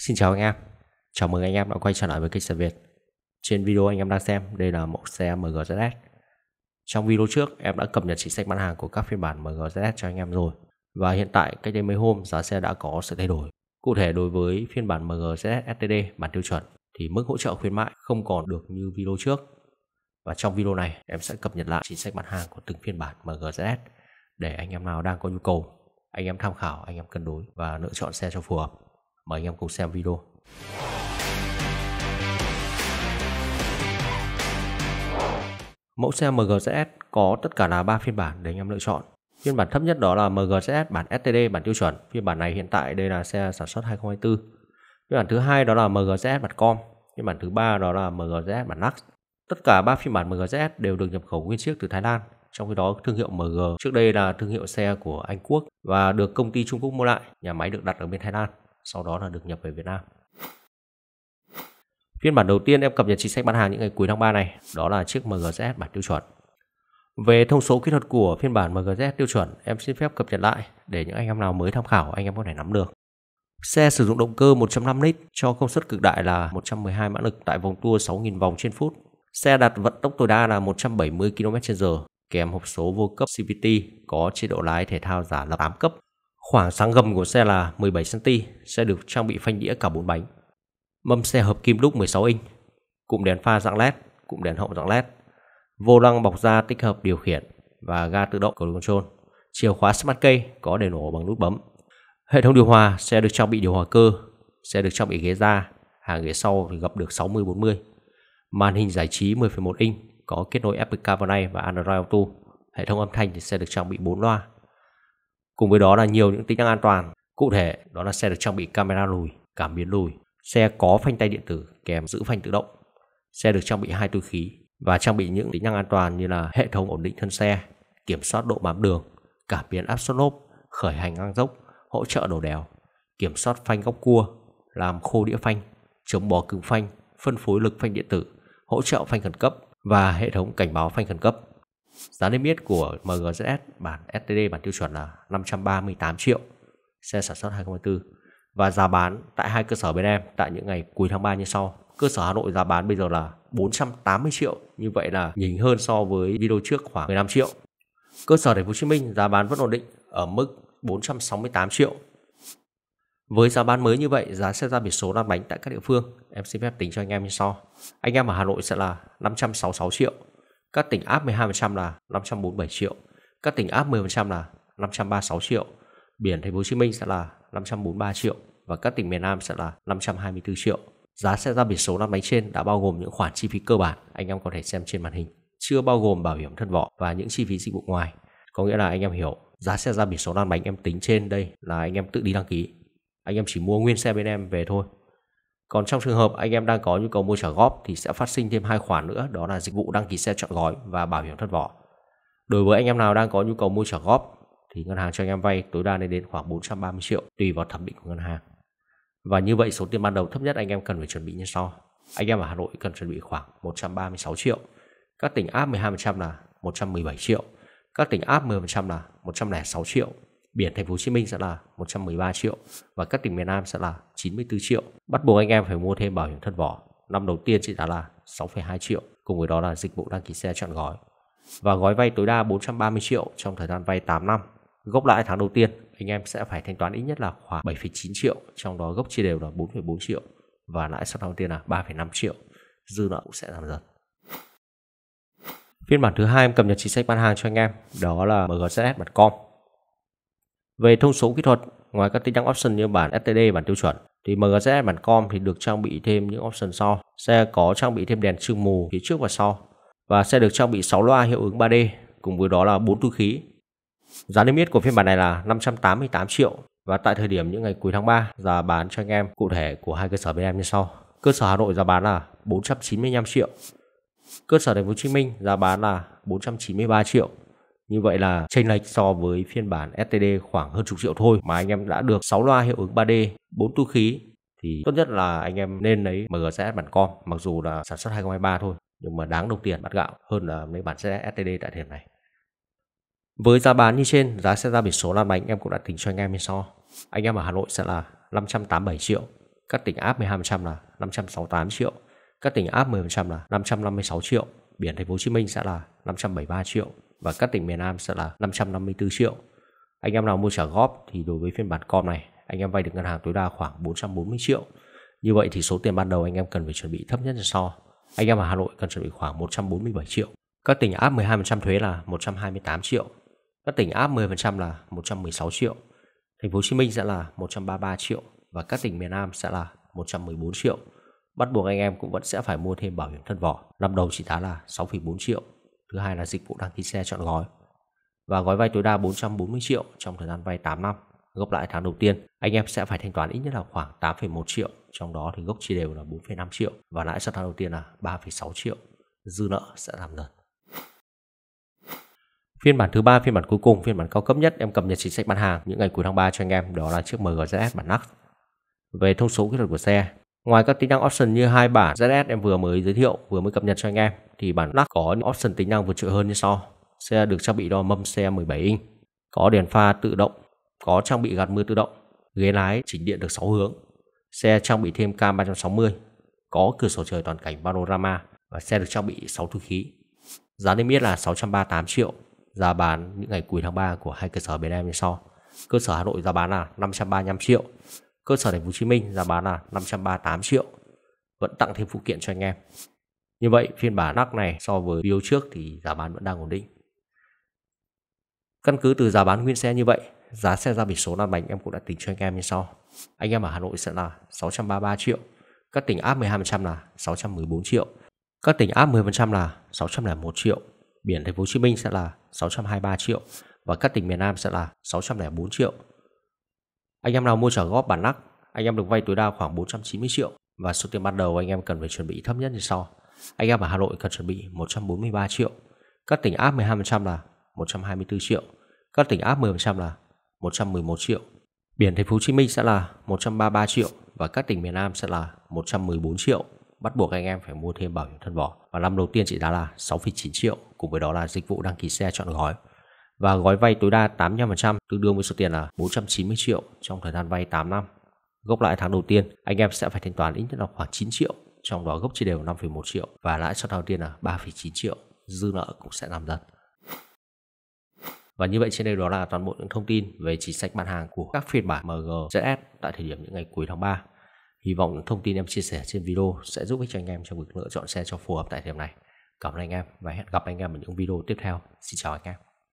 Xin chào anh em, chào mừng anh em đã quay trở lại với kênh xe Việt Trên video anh em đang xem, đây là mẫu xe MGZS Trong video trước em đã cập nhật chính sách bán hàng của các phiên bản MGZS cho anh em rồi Và hiện tại cách đây mấy hôm giá xe đã có sự thay đổi Cụ thể đối với phiên bản MGZS STD bản tiêu chuẩn thì mức hỗ trợ khuyến mại không còn được như video trước Và trong video này em sẽ cập nhật lại chính sách bán hàng của từng phiên bản MGZS để anh em nào đang có nhu cầu anh em tham khảo, anh em cân đối và lựa chọn xe cho phù hợp Mời anh em cùng xem video. Mẫu xe MGZS có tất cả là 3 phiên bản để anh em lựa chọn. Phiên bản thấp nhất đó là MGZS bản STD bản tiêu chuẩn. Phiên bản này hiện tại đây là xe sản xuất 2024. Phiên bản thứ hai đó là MGZS bản com. Phiên bản thứ ba đó là MGZS bản Lux. Tất cả 3 phiên bản MGZS đều được nhập khẩu nguyên chiếc từ Thái Lan. Trong khi đó thương hiệu MG trước đây là thương hiệu xe của Anh Quốc và được công ty Trung Quốc mua lại, nhà máy được đặt ở bên Thái Lan sau đó là được nhập về Việt Nam. Phiên bản đầu tiên em cập nhật chính sách bán hàng những ngày cuối tháng 3 này, đó là chiếc MGZ bản tiêu chuẩn. Về thông số kỹ thuật của phiên bản MGZ tiêu chuẩn, em xin phép cập nhật lại để những anh em nào mới tham khảo anh em có thể nắm được. Xe sử dụng động cơ 1.5 lít cho công suất cực đại là 112 mã lực tại vòng tua 6.000 vòng trên phút. Xe đạt vận tốc tối đa là 170 km/h, kèm hộp số vô cấp CVT có chế độ lái thể thao giả lập 8 cấp Khoảng sáng gầm của xe là 17cm, sẽ được trang bị phanh đĩa cả 4 bánh. Mâm xe hợp kim đúc 16 inch, cụm đèn pha dạng LED, cụm đèn hậu dạng LED, vô lăng bọc da tích hợp điều khiển và ga tự động của control. Chìa khóa smart key có để nổ bằng nút bấm. Hệ thống điều hòa sẽ được trang bị điều hòa cơ, sẽ được trang bị ghế da, hàng ghế sau thì gặp được 60-40. Màn hình giải trí 10,1 inch có kết nối Apple CarPlay và Android Auto. Hệ thống âm thanh thì sẽ được trang bị 4 loa, Cùng với đó là nhiều những tính năng an toàn. Cụ thể, đó là xe được trang bị camera lùi, cảm biến lùi, xe có phanh tay điện tử kèm giữ phanh tự động. Xe được trang bị hai túi khí và trang bị những tính năng an toàn như là hệ thống ổn định thân xe, kiểm soát độ bám đường, cảm biến áp suất lốp, khởi hành ngang dốc, hỗ trợ đổ đèo, kiểm soát phanh góc cua, làm khô đĩa phanh, chống bó cứng phanh, phân phối lực phanh điện tử, hỗ trợ phanh khẩn cấp và hệ thống cảnh báo phanh khẩn cấp. Giá niêm yết của MGZS bản STD bản tiêu chuẩn là 538 triệu xe sản xuất 2024 và giá bán tại hai cơ sở bên em tại những ngày cuối tháng 3 như sau. Cơ sở Hà Nội giá bán bây giờ là 480 triệu, như vậy là nhỉnh hơn so với video trước khoảng 15 triệu. Cơ sở Thành phố Hồ Chí Minh giá bán vẫn ổn định ở mức 468 triệu. Với giá bán mới như vậy, giá xe ra biển số lăn bánh tại các địa phương, em xin phép tính cho anh em như sau. Anh em ở Hà Nội sẽ là 566 triệu, các tỉnh áp 12% là 547 triệu. Các tỉnh áp 10% là 536 triệu. Biển Thành phố Hồ Chí Minh sẽ là 543 triệu và các tỉnh miền Nam sẽ là 524 triệu. Giá sẽ ra biển số lăn bánh trên đã bao gồm những khoản chi phí cơ bản anh em có thể xem trên màn hình, chưa bao gồm bảo hiểm thân vỏ và những chi phí dịch vụ ngoài. Có nghĩa là anh em hiểu, giá xe ra biển số lăn bánh em tính trên đây là anh em tự đi đăng ký. Anh em chỉ mua nguyên xe bên em về thôi, còn trong trường hợp anh em đang có nhu cầu mua trả góp thì sẽ phát sinh thêm hai khoản nữa đó là dịch vụ đăng ký xe chọn gói và bảo hiểm thất vỏ. Đối với anh em nào đang có nhu cầu mua trả góp thì ngân hàng cho anh em vay tối đa lên đến khoảng 430 triệu tùy vào thẩm định của ngân hàng. Và như vậy số tiền ban đầu thấp nhất anh em cần phải chuẩn bị như sau. Anh em ở Hà Nội cần chuẩn bị khoảng 136 triệu. Các tỉnh áp 12% là 117 triệu. Các tỉnh áp 10% là 106 triệu biển thành phố Hồ Chí Minh sẽ là 113 triệu và các tỉnh miền Nam sẽ là 94 triệu. Bắt buộc anh em phải mua thêm bảo hiểm thân vỏ. Năm đầu tiên trị giá là 6,2 triệu, cùng với đó là dịch vụ đăng ký xe chọn gói. Và gói vay tối đa 430 triệu trong thời gian vay 8 năm. Gốc lãi tháng đầu tiên, anh em sẽ phải thanh toán ít nhất là khoảng 7,9 triệu, trong đó gốc chia đều là 4,4 triệu và lãi suất đầu tiên là 3,5 triệu. Dư nợ cũng sẽ giảm dần. Phiên bản thứ hai em cập nhật chính sách bán hàng cho anh em, đó là MGCS.com về thông số kỹ thuật, ngoài các tính năng option như bản STD bản tiêu chuẩn, thì MGZ bản com thì được trang bị thêm những option sau. Xe có trang bị thêm đèn sương mù phía trước và sau và xe được trang bị 6 loa hiệu ứng 3D cùng với đó là 4 túi khí. Giá niêm yết của phiên bản này là 588 triệu và tại thời điểm những ngày cuối tháng 3 giá bán cho anh em cụ thể của hai cơ sở bên em như sau. Cơ sở Hà Nội giá bán là 495 triệu. Cơ sở Thành phố Hồ Chí Minh giá bán là 493 triệu. Như vậy là chênh lệch so với phiên bản STD khoảng hơn chục triệu thôi mà anh em đã được 6 loa hiệu ứng 3D, 4 túi khí thì tốt nhất là anh em nên lấy MGS bản com mặc dù là sản xuất 2023 thôi nhưng mà đáng đồng tiền bát gạo hơn là lấy bản STD tại thời điểm này. Với giá bán như trên, giá sẽ ra biển số lăn bánh em cũng đã tính cho anh em như sau. Anh em ở Hà Nội sẽ là 587 triệu, các tỉnh áp 12% là 568 triệu, các tỉnh áp 10% là 556 triệu, biển thành phố Hồ Chí Minh sẽ là 573 triệu, và các tỉnh miền Nam sẽ là 554 triệu. Anh em nào mua trả góp thì đối với phiên bản com này, anh em vay được ngân hàng tối đa khoảng 440 triệu. Như vậy thì số tiền ban đầu anh em cần phải chuẩn bị thấp nhất là so. Anh em ở Hà Nội cần chuẩn bị khoảng 147 triệu. Các tỉnh áp 12% thuế là 128 triệu. Các tỉnh áp 10% là 116 triệu. Thành phố Hồ Chí Minh sẽ là 133 triệu và các tỉnh miền Nam sẽ là 114 triệu. Bắt buộc anh em cũng vẫn sẽ phải mua thêm bảo hiểm thân vỏ. Năm đầu chỉ giá là 6,4 triệu thứ hai là dịch vụ đăng ký xe chọn gói. Và gói vay tối đa 440 triệu trong thời gian vay 8 năm, gốc lãi tháng đầu tiên, anh em sẽ phải thanh toán ít nhất là khoảng 8,1 triệu, trong đó thì gốc chia đều là 4,5 triệu và lãi suất tháng đầu tiên là 3,6 triệu. Dư nợ sẽ giảm dần. Phiên bản thứ ba, phiên bản cuối cùng, phiên bản cao cấp nhất em cập nhật chính sách bán hàng những ngày cuối tháng 3 cho anh em đó là chiếc MGZS bản Lux. Về thông số kỹ thuật của xe, Ngoài các tính năng option như hai bản ZS em vừa mới giới thiệu, vừa mới cập nhật cho anh em thì bản lắc có option tính năng vượt trội hơn như sau. Xe được trang bị đo mâm xe 17 inch, có đèn pha tự động, có trang bị gạt mưa tự động, ghế lái chỉnh điện được 6 hướng. Xe trang bị thêm cam 360, có cửa sổ trời toàn cảnh panorama và xe được trang bị 6 túi khí. Giá niêm yết là 638 triệu, giá bán những ngày cuối tháng 3 của hai cơ sở bên em như sau. Cơ sở Hà Nội giá bán là 535 triệu, cơ sở thành phố Hồ Chí Minh giá bán là 538 triệu vẫn tặng thêm phụ kiện cho anh em như vậy phiên bản nắc này so với biếu trước thì giá bán vẫn đang ổn định căn cứ từ giá bán nguyên xe như vậy giá xe ra biển số lăn bánh em cũng đã tính cho anh em như sau anh em ở Hà Nội sẽ là 633 triệu các tỉnh áp 12% là 614 triệu các tỉnh áp 10% là 601 triệu biển thành phố Hồ Chí Minh sẽ là 623 triệu và các tỉnh miền Nam sẽ là 604 triệu anh em nào mua trả góp bản nắc, anh em được vay tối đa khoảng 490 triệu và số tiền ban đầu anh em cần phải chuẩn bị thấp nhất như sau. Anh em ở Hà Nội cần chuẩn bị 143 triệu, các tỉnh áp 12% là 124 triệu, các tỉnh áp 10% là 111 triệu. Biển thành phố Hồ Chí Minh sẽ là 133 triệu và các tỉnh miền Nam sẽ là 114 triệu. Bắt buộc anh em phải mua thêm bảo hiểm thân vỏ và năm đầu tiên trị giá là 6,9 triệu cùng với đó là dịch vụ đăng ký xe chọn gói và gói vay tối đa 85% tương đương với số tiền là 490 triệu trong thời gian vay 8 năm. Gốc lãi tháng đầu tiên, anh em sẽ phải thanh toán ít nhất là khoảng 9 triệu, trong đó gốc chia đều 5,1 triệu và lãi suất đầu tiên là 3,9 triệu, dư nợ cũng sẽ giảm dần. Và như vậy trên đây đó là toàn bộ những thông tin về chính sách bán hàng của các phiên bản MG MGZS tại thời điểm những ngày cuối tháng 3. Hy vọng những thông tin em chia sẻ trên video sẽ giúp ích cho anh em trong việc lựa chọn xe cho phù hợp tại thời điểm này. Cảm ơn anh em và hẹn gặp anh em ở những video tiếp theo. Xin chào anh em.